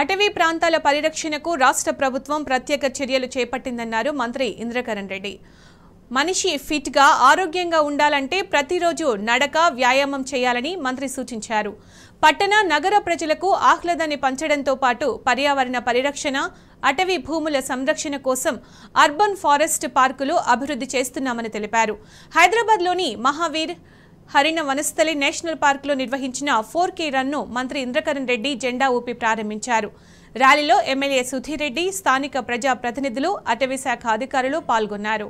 అటవీ ప్రాంతాల పరిరక్షణకు రాష్ట్ర ప్రభుత్వం ప్రత్యేక చర్యలు చేపట్టిందన్నారు మంత్రి ఇంద్రకరణ్ రెడ్డి మనిషి ఫిట్గా ఆరోగ్యంగా ఉండాలంటే ప్రతిరోజు నడక వ్యాయామం చేయాలని మంత్రి సూచించారు పట్టణ నగర ప్రజలకు ఆహ్లాదాన్ని పంచడంతో పాటు పర్యావరణ పరిరక్షణ అటవీ భూముల సంరక్షణ కోసం అర్బన్ ఫారెస్ట్ పార్కులు అభివృద్ధి చేస్తున్నామని తెలిపారు హైదరాబాద్లోని మహావీర్ హరిణ వనస్థలి నేషనల్ పార్కులో నిర్వహించిన ఫోర్ కే రన్ను మంత్రి ఇంద్రకరణ్ రెడ్డి జెండా ఊపి ప్రారంభించారు ర్యాలీలో ఎమ్మెల్యే సుధీర్ రెడ్డి స్థానిక ప్రజాప్రతినిధులు అటవీశాఖ అధికారులు పాల్గొన్నారు